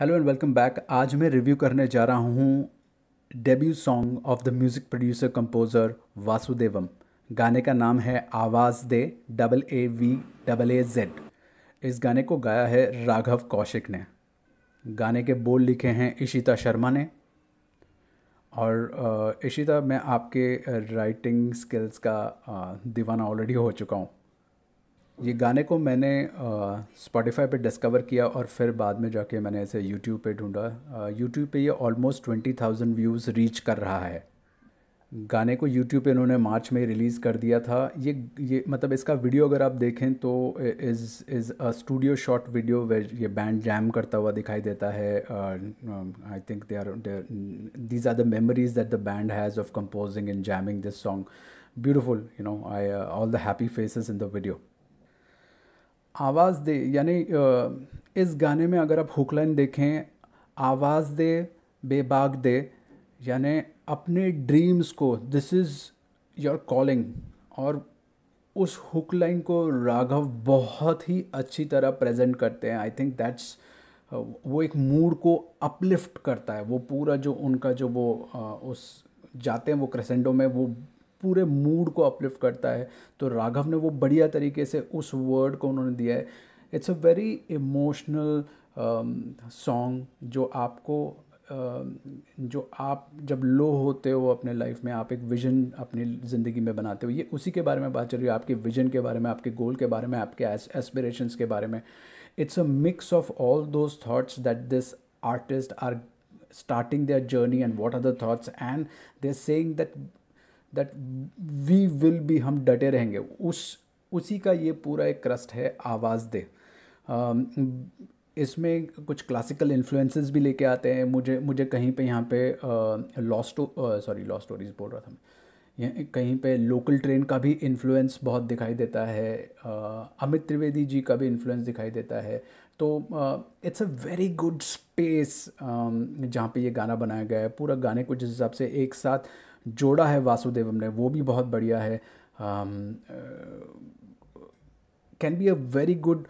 hello and welcome back आज मैं review करने जा रहा हूँ debut song of the music producer composer Vasudevam गाने का नाम है आवाज़ दे double A V double A Z इस गाने को गाया है राघव कौशिक ने गाने के बोल लिखे हैं इशिता शर्मा ने और इशिता मैं आपके राइटिंग स्किल्स का दीवाना ऑलरेडी हो चुका हूँ ये गाने को मैंने स्पॉटिफाई पे डिस्कवर किया और फिर बाद में जाके मैंने ऐसे यूट्यूब पे ढूंढा यूट्यूब पे ये almost twenty thousand views reach कर रहा है गाने को यूट्यूब पे इन्होंने मार्च में रिलीज़ कर दिया था ये ये मतलब इसका वीडियो अगर आप देखें तो is is a studio shot video वे ये बैंड जैम करता हुआ दिखाई देता है I think they are these are the memories that the band has of composing and jamming this song beautiful you know I all the happy faces in the video आवाज़ दे यानी इस गाने में अगर आप हुक लाइन देखें आवाज़ दे बेबाग दे यानी अपने ड्रीम्स को दिस इज़ योर कॉलिंग और उस हुक लाइन को राघव बहुत ही अच्छी तरह प्रेजेंट करते हैं आई थिंक दैट्स वो एक मूड को अपलिफ्ट करता है वो पूरा जो उनका जो वो उस जाते हैं वो क्रेसेंडो में वो पूरे मूड को अपलिफ्ट करता है तो राघव ने वो बढ़िया तरीके से उस वर्ड को उन्होंने दिया है it's a very emotional song जो आपको um, जो आप जब लो होते हो अपने लाइफ में आप एक विज़न अपनी ज़िंदगी में बनाते हो ये उसी के बारे में बात चल रही है आपके विज़न के बारे में आपके गोल के बारे में आपके एस्पिरेशंस के बारे में it's a mix of all those thoughts that this artist are starting their journey and what are the thoughts and they're saying that that we will be हम डटे रहेंगे उस उसी का ये पूरा एक क्रस्ट है आवाज़ दे इसमें कुछ क्लासिकल इन्फ्लुएंसेस भी लेके आते हैं मुझे मुझे कहीं पे यहाँ पे लॉ स्टो सॉरी लॉ स्टोरीज बोल रहा था मैं कहीं पे लोकल ट्रेन का भी इन्फ्लुएंस बहुत दिखाई देता है अमित त्रिवेदी जी का भी इन्फ्लुएंस दिखाई देता है तो it's a very good space जहाँ पे ये गाना बनाया गया है पूरा गाने को जिस हिसाब से एक साथ जोड़ा है वासुदेवम ने वो भी बहुत बढ़िया है can be a very good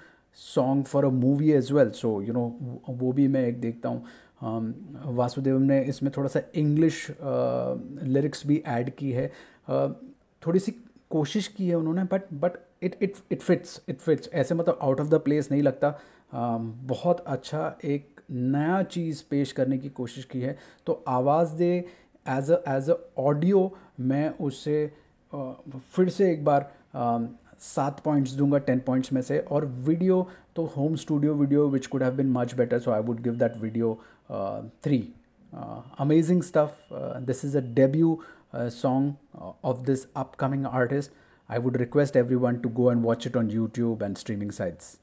song for a movie as well so you know वो भी मैं एक देखता हूँ वासुदेव um, वासुदेवम ने इसमें थोड़ा सा इंग्लिश लिरिक्स uh, भी ऐड की है uh, थोड़ी सी कोशिश की है उन्होंने but but it it it fits it fits ऐसे मतलब आउट ऑफ द प्लेस नहीं लगता um, बहुत अच्छा एक नया चीज़ पेश करने की कोशिश की है तो आवाज़ दे as a as a audio मैं उसे uh, फिर से एक बार um, सात पॉइंट्स दूंगा टेन पॉइंट्स में से और वीडियो तो home studio video which could have been much better so I would give that video three amazing stuff this is a debut song of this upcoming artist I would request every one to go and watch it on YouTube and streaming sites